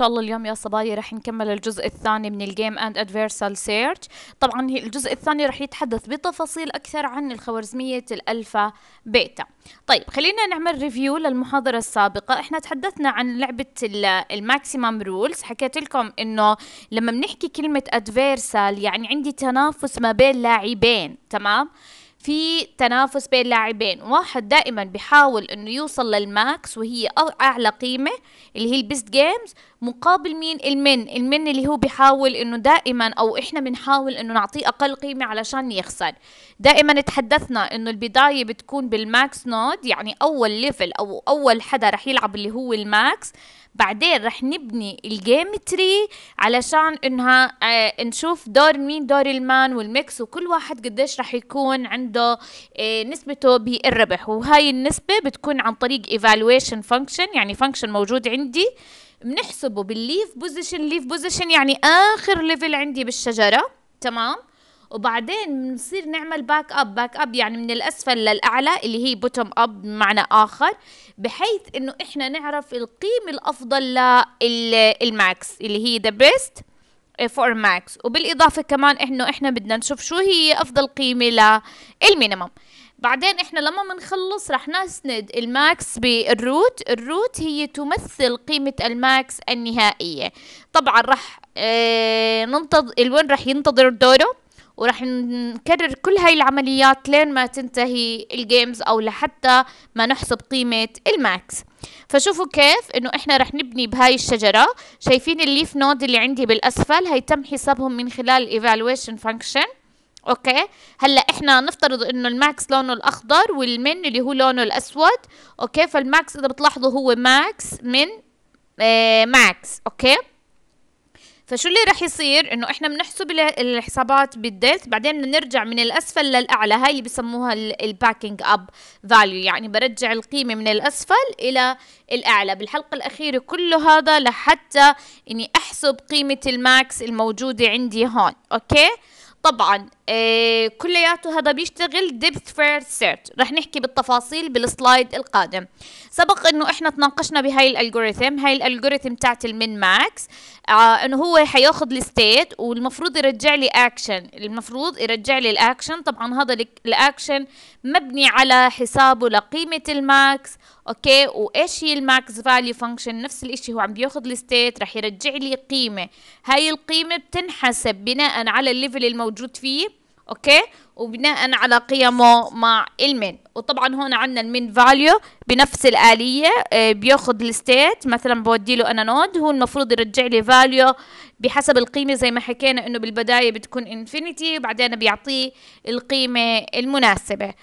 شاء الله اليوم يا صبايا رح نكمل الجزء الثاني من الجيم اند ادفيرسال سيرش طبعا الجزء الثاني رح يتحدث بتفاصيل اكثر عن الخوارزميه الالفا بيتا طيب خلينا نعمل ريفيو للمحاضره السابقه احنا تحدثنا عن لعبه الماكسيمم رولز حكيت لكم انه لما بنحكي كلمه ادفيرسال يعني عندي تنافس ما بين لاعبين تمام في تنافس بين لاعبين واحد دائما بحاول انه يوصل للماكس وهي اعلى قيمة اللي هي البيست جيمز مقابل مين المن المن اللي هو بيحاول انه دائما او احنا بنحاول انه نعطيه اقل قيمه علشان يخسر دائما تحدثنا انه البدايه بتكون بالماكس نود يعني اول ليفل او اول حدا رح يلعب اللي هو الماكس بعدين رح نبني الجيم تري علشان انها آه نشوف دور مين دور المان والميكس وكل واحد قديش رح يكون عنده آه نسبته بالربح وهاي النسبه بتكون عن طريق ايفالويشن فانكشن يعني فانكشن موجود عندي بنحسبه بالليف بوزيشن ليف بوزيشن يعني اخر ليفل عندي بالشجره تمام وبعدين بنصير نعمل باك اب باك اب يعني من الاسفل للاعلى اللي هي بوتوم اب بمعنى اخر بحيث انه احنا نعرف القيمه الافضل للماكس اللي هي ذا بيست فور ماكس وبالاضافه كمان انه احنا بدنا نشوف شو هي افضل قيمه للمينيمم بعدين احنا لما بنخلص رح نسند الماكس بالروت الروت هي تمثل قيمة الماكس النهائية طبعا رح آه، ننتظر الوين رح ينتظر دوره ورح نكرر كل هاي العمليات لين ما تنتهي الجيمز او لحتى ما نحسب قيمة الماكس فشوفوا كيف انه احنا رح نبني بهاي الشجرة شايفين الليف نود اللي عندي بالاسفل هي تم حسابهم من خلال evaluation function اوكي هلا احنا نفترض انه الماكس لونه الاخضر والمن اللي هو لونه الاسود اوكي فالماكس اذا بتلاحظوا هو ماكس من آه ماكس اوكي فشو اللي رح يصير انه احنا بنحسب الحسابات بالدلت بعدين بدنا نرجع من الاسفل للاعلى هاي اللي بسموها الباكينج اب فاليو يعني برجع القيمه من الاسفل الى الاعلى بالحلقه الاخيره كله هذا لحتى اني احسب قيمه الماكس الموجوده عندي هون اوكي طبعا إيه، كلياته هذا بيشتغل ديبث first سيرت رح نحكي بالتفاصيل بالسلايد القادم سبق انه احنا تناقشنا بهاي الالجوريثم هاي الالجوريثم تاعت المين ماكس آه انه هو حياخذ الستيت والمفروض يرجع لي اكشن المفروض يرجع لي الاكشن طبعا هذا الاكشن مبني على حسابه لقيمه الماكس اوكي وايش هي الماكس فاليو فانكشن نفس الاشي هو عم بياخذ الستيت رح يرجع لي قيمه هاي القيمه بتنحسب بناء على الليفل الموجود فيه اوكي وبناء على قيمه مع المين وطبعا هون عندنا المين فاليو بنفس الآلية آه، بياخذ الستيت مثلا بودي له انا نود هو المفروض يرجع لي فاليو بحسب القيمة زي ما حكينا انه بالبداية بتكون انفينيتي وبعدين بيعطيه القيمة المناسبة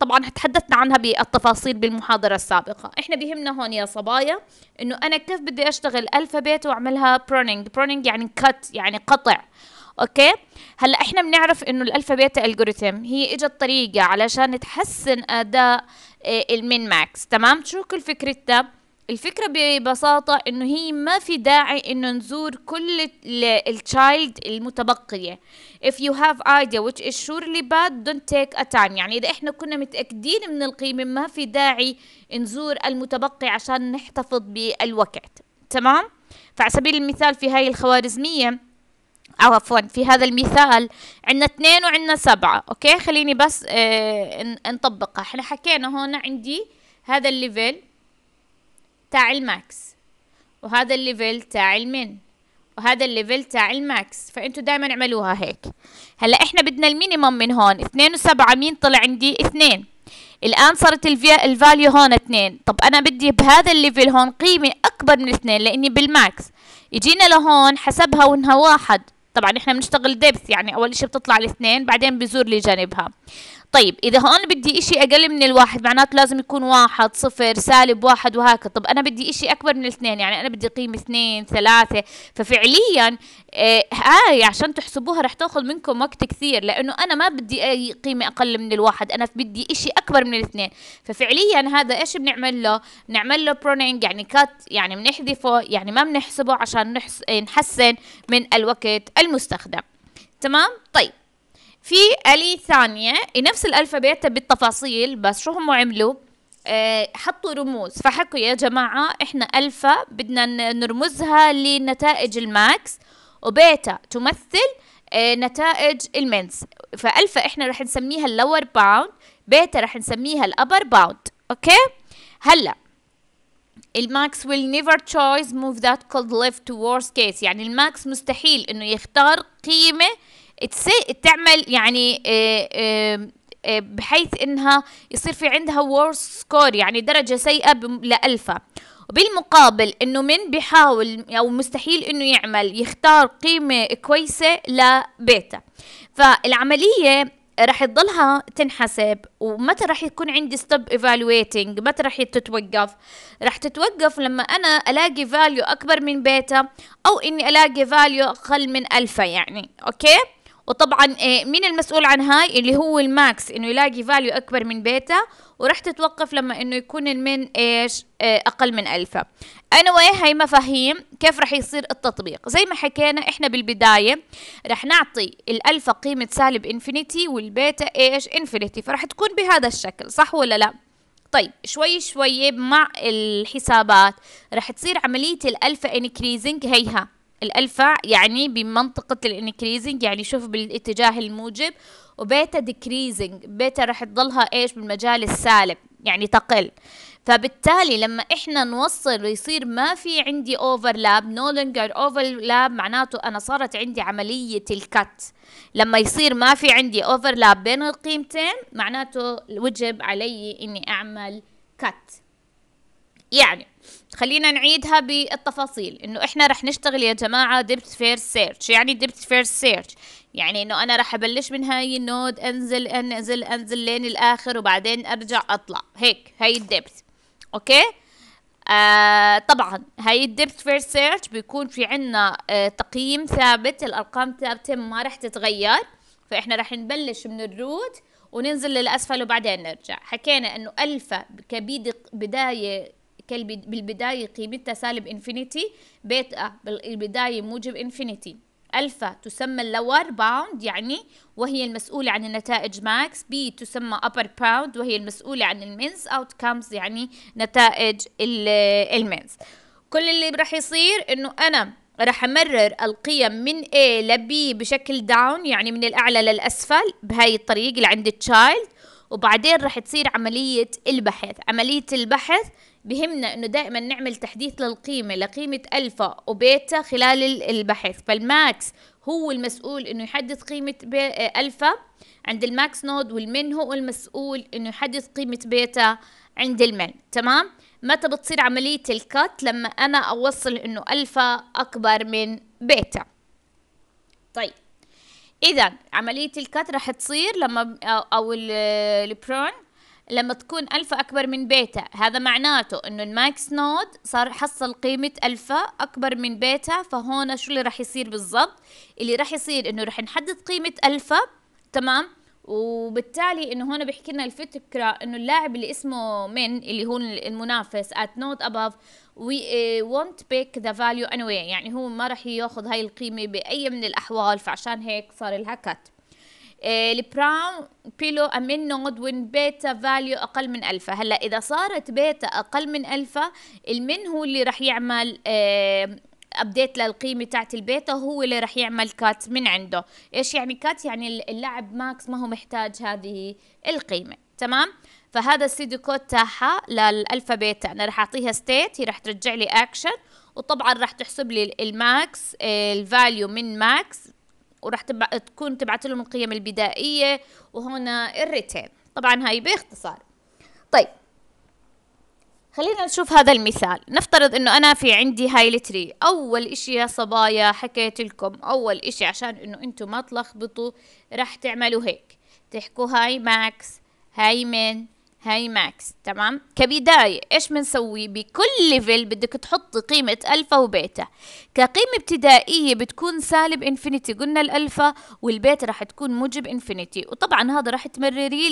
طبعا تحدثنا عنها بالتفاصيل بالمحاضرة السابقة احنا بيهمنا هون يا صبايا انه انا كيف بدي اشتغل الفابيت واعملها برونينج برونينج يعني كت يعني قطع اوكي هلا احنا بنعرف انه الالفا بيتا الجوريثم هي اجت طريقه علشان تحسن اداء آه، المين ماكس تمام شو كل فكرتها الفكرة ببساطة انه هي ما في داعي انه نزور كل التشايلد المتبقية if you have idea which is surely bad don't take a time يعني اذا احنا كنا متأكدين من القيمة ما في داعي نزور المتبقي عشان نحتفظ بالوقت تمام فعلى سبيل المثال في هاي الخوارزمية عفوا في هذا المثال عندنا اثنين وعندنا سبعة اوكي خليني بس آه نطبقها احنا حكينا هون عندي هذا الليفل تاع الماكس وهذا الليفل تاع المين وهذا الليفل تاع الماكس فانتوا دائما اعملوها هيك هلا احنا بدنا المينيمم من هون اثنين وسبعة مين طلع عندي اثنين الان صارت الفاليو هون اثنين طب انا بدي بهذا الليفل هون قيمة اكبر من اثنين لاني بالماكس يجينا لهون حسبها وانها واحد طبعا احنا بنشتغل ديبث يعني اول شيء بتطلع الاثنين بعدين بزور لي جانبها طيب إذا هون بدي إشي أقل من الواحد معناته لازم يكون واحد صفر سالب واحد وهكذا طب أنا بدي إشي أكبر من الاثنين يعني أنا بدي قيمة اثنين ثلاثة ففعليا آه هاي عشان تحسبوها رح تاخذ منكم وقت كثير لأنه أنا ما بدي أي قيمة أقل من الواحد أنا بدي إشي أكبر من الاثنين ففعليا هذا إيش بنعمل له بنعمل له برونينج يعني كات يعني بنحذفه يعني ما بنحسبه عشان نحس نحسن من الوقت المستخدم تمام طيب في آلية ثانية إيه، نفس الألفابيت بالتفاصيل بس شو هم عملوا آه، حطوا رموز فحكوا يا جماعة احنا ألفا بدنا نرمزها لنتائج الماكس وبيتا تمثل آه، نتائج المنس فألفا احنا رح نسميها اللور باوند بيتا رح نسميها الأبر باوند أوكي هلأ الماكس will never choose move that كولد ليفت تو ورست case يعني الماكس مستحيل انه يختار قيمة تعمل يعني آه، آه، آه، بحيث انها يصير في عندها وورس سكور يعني درجه سيئه لألفة بالمقابل انه من بيحاول او مستحيل انه يعمل يختار قيمه كويسه لبيتا فالعمليه راح تضلها تنحسب ومتى راح يكون عندي ستوب ايفالويتنج متى راح تتوقف راح تتوقف لما انا الاقي فاليو اكبر من بيتا او اني الاقي فاليو اقل من الفا يعني اوكي وطبعا آه، مين المسؤول عن هاي اللي هو الماكس انه يلاقي فاليو اكبر من بيتا ورح تتوقف لما انه يكون المين ايش آه، آه، اقل من الفا anyway هاي مفاهيم كيف رح يصير التطبيق زي ما حكينا احنا بالبداية رح نعطي الالفا قيمة سالب انفينيتي والبيتا ايش انفينيتي فرح تكون بهذا الشكل صح ولا لا طيب شوي شوي مع الحسابات رح تصير عملية الالفا انكريزنج هيها الألفا يعني بمنطقة الانكريزنج يعني شوف بالاتجاه الموجب وبيتا ديكريزنج بيتا راح تضلها ايش بالمجال السالب يعني تقل فبالتالي لما احنا نوصل ويصير ما في عندي اوفرلاب نو لونجر اوفرلاب معناته انا صارت عندي عمليه الكت لما يصير ما في عندي اوفرلاب بين القيمتين معناته وجب علي اني اعمل كت يعني خلينا نعيدها بالتفاصيل انه احنا رح نشتغل يا جماعه ديبت فيرست سيرش يعني ديبت فيرست سيرش يعني انه انا رح ابلش من هاي النود انزل انزل انزل لين الاخر وبعدين ارجع اطلع هيك هاي الديبت اوكي آه طبعا هاي الديبت فيرست سيرش بيكون في عنا آه تقييم ثابت الارقام ثابته ما رح تتغير فاحنا رح نبلش من الروت وننزل للاسفل وبعدين نرجع حكينا انه الفا كبدايه بالبداية قيمتها سالب انفينيتي بيتا بالبداية موجب انفينيتي ألفا تسمى اللور باوند يعني وهي المسؤولة عن النتائج ماكس بي تسمى upper bound وهي المسؤولة عن المينز أوت كامز يعني نتائج المينز كل اللي راح يصير انه انا راح امرر القيم من A ل B بشكل داون يعني من الاعلى للاسفل بهاي الطريقة اللي عند التشايلد وبعدين راح تصير عملية البحث عملية البحث بهمنا انه دائما نعمل تحديث للقيمه لقيمه الفا وبيتا خلال البحث فالماكس هو المسؤول انه يحدث قيمه الفا عند الماكس نود والمن هو المسؤول انه يحدث قيمه بيتا عند المن تمام متى بتصير عمليه الكات لما انا اوصل انه الفا اكبر من بيتا طيب اذا عمليه الكات راح تصير لما او البرون لما تكون ألفا أكبر من بيتا هذا معناته أنه الماكس نود صار حصل قيمة ألفا أكبر من بيتا فهون شو اللي راح يصير بالضبط اللي راح يصير أنه راح نحدد قيمة ألفا تمام وبالتالي انه هون بيحكي لنا الفكره انه اللاعب اللي اسمه من اللي هو المنافس at نوت above we eh, won't pick the value anyway يعني هو ما راح ياخذ هاي القيمه باي من الاحوال فعشان هيك صار الهاكات البراون آه، بيلو امين نود وين بيتا فاليو اقل من الفا هلا اذا صارت بيتا اقل من الفا المين هو اللي راح يعمل ابديت آه، للقيمه تاعت البيتا هو اللي راح يعمل كات من عنده ايش يعني كات يعني اللاعب ماكس ما هو محتاج هذه القيمه تمام فهذا السيدي كود تاعها للالفا بيتا انا راح اعطيها ستيت هي راح ترجع لي اكشن وطبعا راح تحسب لي الماكس آه، الفاليو من ماكس وراح تبع... تكون تبعت لهم القيم البدائية وهنا الريتين طبعا هاي باختصار طيب خلينا نشوف هذا المثال نفترض انه انا في عندي هاي التري اول اشي يا صبايا حكيت لكم اول اشي عشان انه انتم ما تلخبطوا راح تعملوا هيك تحكوا هاي ماكس هاي من هاي ماكس تمام كبداية ايش بنسوي بكل ليفل بدك تحط قيمة الفا وبيتا كقيمة ابتدائية بتكون سالب انفينيتي قلنا الالفا والبيتا راح تكون موجب انفينيتي وطبعا هذا راح تمرريه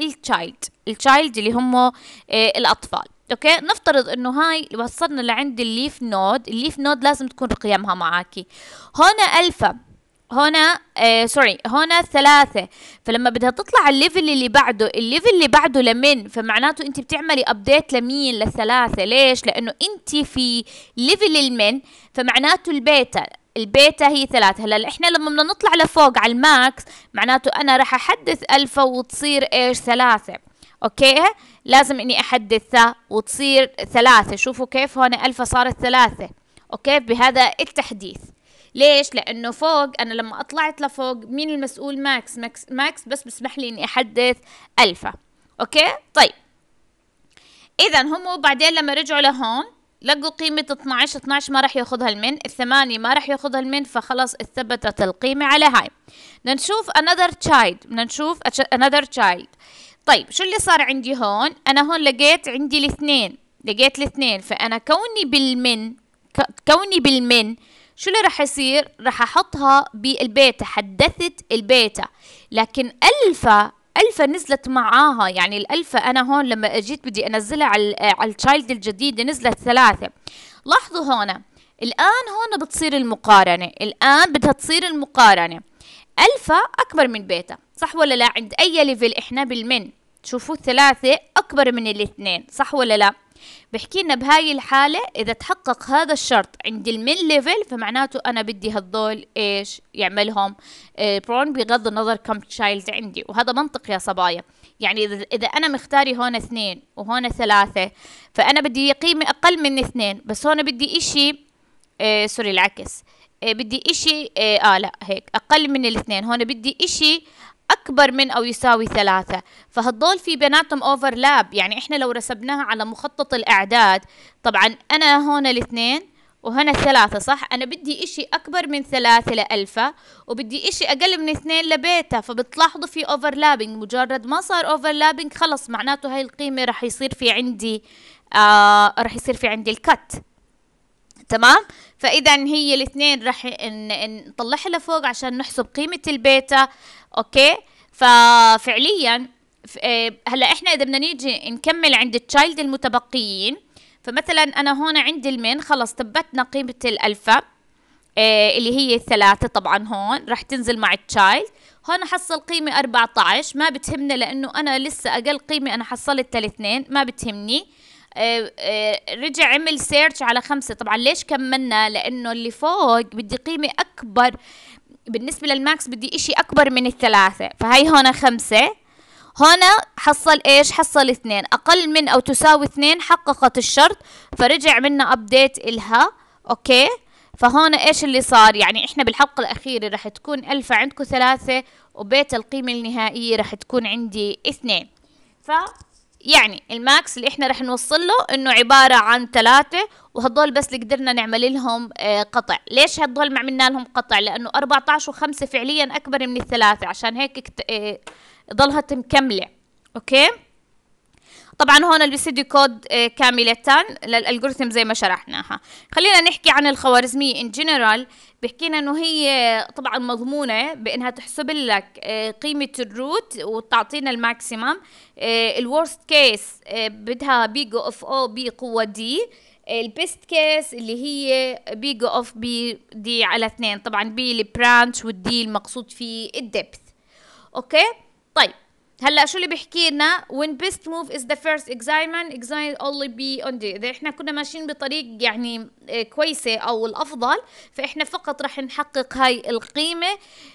للتشايلد التشايلد اللي هم اه الاطفال اوكي نفترض انه هاي وصلنا لعند الليف نود الليف نود لازم تكون قيمها معاكي هون الفا هنا آه سوري هنا ثلاثة فلما بدها تطلع الليفل اللي بعده الليفل اللي بعده لمن فمعناته انت بتعملي ابديت لمين لثلاثة ليش لانه انت في ليفل المن فمعناته البيتا البيتا هي ثلاثة هلا احنا لما بدنا نطلع لفوق على الماكس معناته انا راح احدث الفا وتصير ايش ثلاثة اوكي لازم اني احدثها وتصير ثلاثة شوفوا كيف هون الفا صارت ثلاثة اوكي بهذا التحديث ليش لانه فوق انا لما طلعت لفوق مين المسؤول ماكس ماكس, ماكس بس بسمح لي اني احدث الفا اوكي طيب اذا هم بعدين لما رجعوا لهون لقوا قيمة 12 12 ما راح ياخذها المن الثمانية ما راح ياخذها المن فخلص اثبتت القيمة على هاي بدنا نشوف another child بدنا نشوف another child طيب شو اللي صار عندي هون انا هون لقيت عندي الاثنين لقيت الاثنين فانا كوني بالمن كوني بالمن شو اللي رح يصير رح احطها بالبيتا حدثت البيتا لكن الفا الفا نزلت معاها يعني الالفا انا هون لما اجيت بدي انزلها على التشايلد آه، الجديده نزلت ثلاثه لاحظوا هون الان هون بتصير المقارنه الان بدها تصير المقارنه الفا اكبر من بيتا صح ولا لا عند اي ليفل احنا بالمن تشوفوا الثلاثه اكبر من الاثنين صح ولا لا بحكي لنا بهاي الحالة إذا تحقق هذا الشرط عند المين ليفل فمعناته أنا بدي هالدول إيش يعملهم برون آه، بغض النظر كم تشايلد عندي وهذا منطق يا صبايا يعني إذا, إذا أنا مختاري هون اثنين وهون ثلاثة فأنا بدي قيمة أقل من اثنين بس هون بدي إشي آه سوري العكس آه بدي إشي آه, آه لا هيك أقل من الاثنين هون بدي إشي أكبر من أو يساوي ثلاثة فهدول في بيناتهم أوفرلاب يعني إحنا لو رسبناها على مخطط الأعداد طبعا أنا هون الاثنين وهنا ثلاثة صح أنا بدي إشي أكبر من ثلاثة لألفا وبدي إشي أقل من اثنين لبيتا فبتلاحظوا في أوفرلابنج مجرد ما صار أوفرلابنج خلص معناته هاي القيمة رح يصير في عندي آه رح يصير في عندي الكت تمام فاذا هي الاثنين راح نطلعها لفوق عشان نحسب قيمه البيتا اوكي ففعليا آه، هلا احنا اذا بدنا نيجي نكمل عند التشايلد المتبقيين فمثلا انا هون عندي المين خلص ثبتنا قيمه الالفا آه، اللي هي الثلاثة طبعا هون راح تنزل مع التشايلد هون حصل قيمة 14 ما بتهمنا لأنه أنا لسه أقل قيمة أنا حصلت الاثنين ما بتهمني آه، آه، رجع عمل سيرش على خمسة طبعا ليش كملنا لأنه اللي فوق بدي قيمة أكبر بالنسبة للماكس بدي إشي أكبر من الثلاثة فهي هون خمسة هنا حصل ايش حصل اثنين اقل من او تساوي اثنين حققت الشرط فرجع منا ابديت الها اوكي فهون ايش اللي صار يعني احنا بالحلقة الاخيرة رح تكون الفا عندكم ثلاثة وبيت القيمة النهائية رح تكون عندي اثنين ف يعني الماكس اللي احنا رح نوصل له انه عبارة عن ثلاثة وهدول بس اللي قدرنا نعمل لهم آه، قطع ليش هدول ما عملنا لهم قطع لانه 14 و5 فعليا اكبر من الثلاثة عشان هيك آه، ضلها مكملة اوكي طبعا هون الاستديو كود آه، كاملتان للالجوريثم زي ما شرحناها خلينا نحكي عن الخوارزميه ان جنرال بحكينا لنا انه هي طبعا مضمونه بانها تحسب لك آه، قيمه الروت وتعطينا الماكسيمم آه، الورست كيس بدها بيجو اوف او بي قوه دي البيست كيس اللي هي بيجو اوف بي دي على اثنين طبعا بي البرانش والدي المقصود فيه الدبث اوكي طيب هلا شو اللي بيحكي لنا when best move is the first examen exam only be on the اذا احنا كنا ماشيين بطريق يعني آه، كويسه او الافضل فاحنا فقط رح نحقق هاي القيمه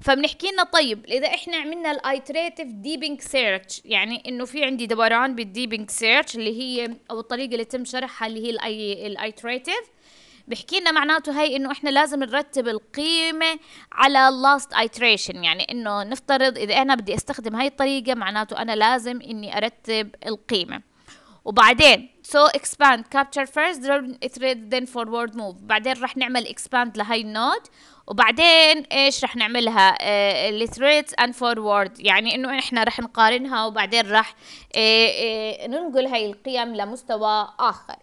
فبنحكي لنا طيب اذا احنا عملنا الايتريتيف ديبنج سيرش يعني انه في عندي دوران بالديبنج سيرش اللي هي او الطريقه اللي تم شرحها اللي هي الايتريتيف بحكي لنا معناته هي انه احنا لازم نرتب القيمه على لاست ايتريشن يعني انه نفترض اذا انا بدي استخدم هاي الطريقه معناته انا لازم اني ارتب القيمه وبعدين سو اكسباند كابتشر فيرست ثريد then فورورد موف بعدين رح نعمل اكسباند لهي النود وبعدين ايش رح نعملها الثريدز اند فورورد يعني انه احنا رح نقارنها وبعدين رح إيه إيه ننقل هاي القيم لمستوى اخر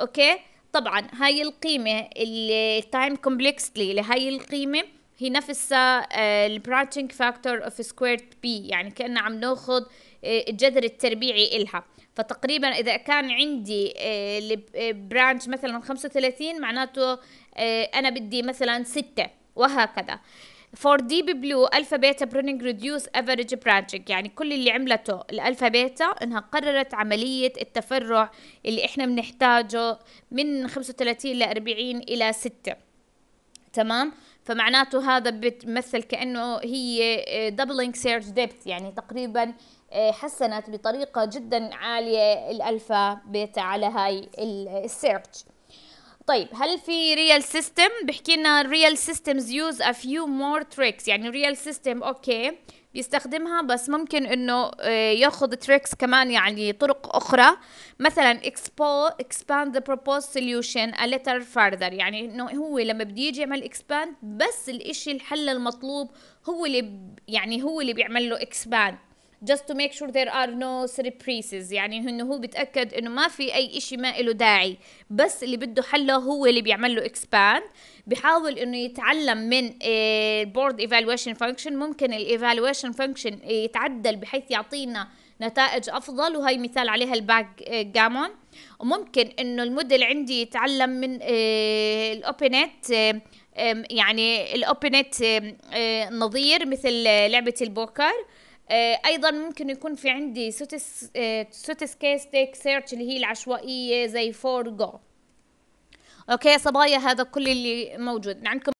اوكي طبعا هاي القيمة تايم كومبلكسلي لهاي القيمة هي نفسها آه، البرانشنج فاكتور اوف سكوير بي يعني كأننا عم ناخذ آه، الجذر التربيعي إلها فتقريبا إذا كان عندي آه، البرانش مثلا 35 معناته أنا بدي مثلا 6 وهكذا فور ديب بلو الفا بيتا برونينج ريديوس افريج برانشنج يعني كل اللي عملته الالفا بيتا انها قررت عمليه التفرع اللي احنا بنحتاجه من 35 ل 40 الى 6 تمام فمعناته هذا بتمثل كانه هي دبلينج سيرج ديبت يعني تقريبا آه، حسنت بطريقه جدا عاليه الالفا بيتا على هاي السيرج طيب هل في ريال سيستم بحكي لنا ريال سيستمز يوز ا فيو مور تريكس يعني ريال سيستم اوكي بيستخدمها بس ممكن انه آه، ياخذ تريكس كمان يعني طرق اخرى مثلا اكسبو اكسباند ذا بروبوز سوليوشن ا ليتر further يعني انه هو لما بده يجي يعمل اكسباند بس الاشي الحل المطلوب هو اللي يعني هو اللي بيعمل له اكسباند just to make sure there are no surprises يعني انه هو بتاكد انه ما في اي شيء ما له داعي بس اللي بده حله هو اللي بيعمل له expand بحاول انه يتعلم من البورد ايفالويشن فانكشن ممكن الايفالويشن فانكشن يتعدل بحيث يعطينا نتائج افضل وهي مثال عليها الباك آه، جامون وممكن انه الموديل عندي يتعلم من آه، الاوبنت آه، يعني الاوبنت نظير مثل لعبه البوكر آه، ايضا ممكن يكون في عندي آه، تيك سيرش اللي هي العشوائيه زي فور جو اوكي يا صبايا هذا كل اللي موجود عندكم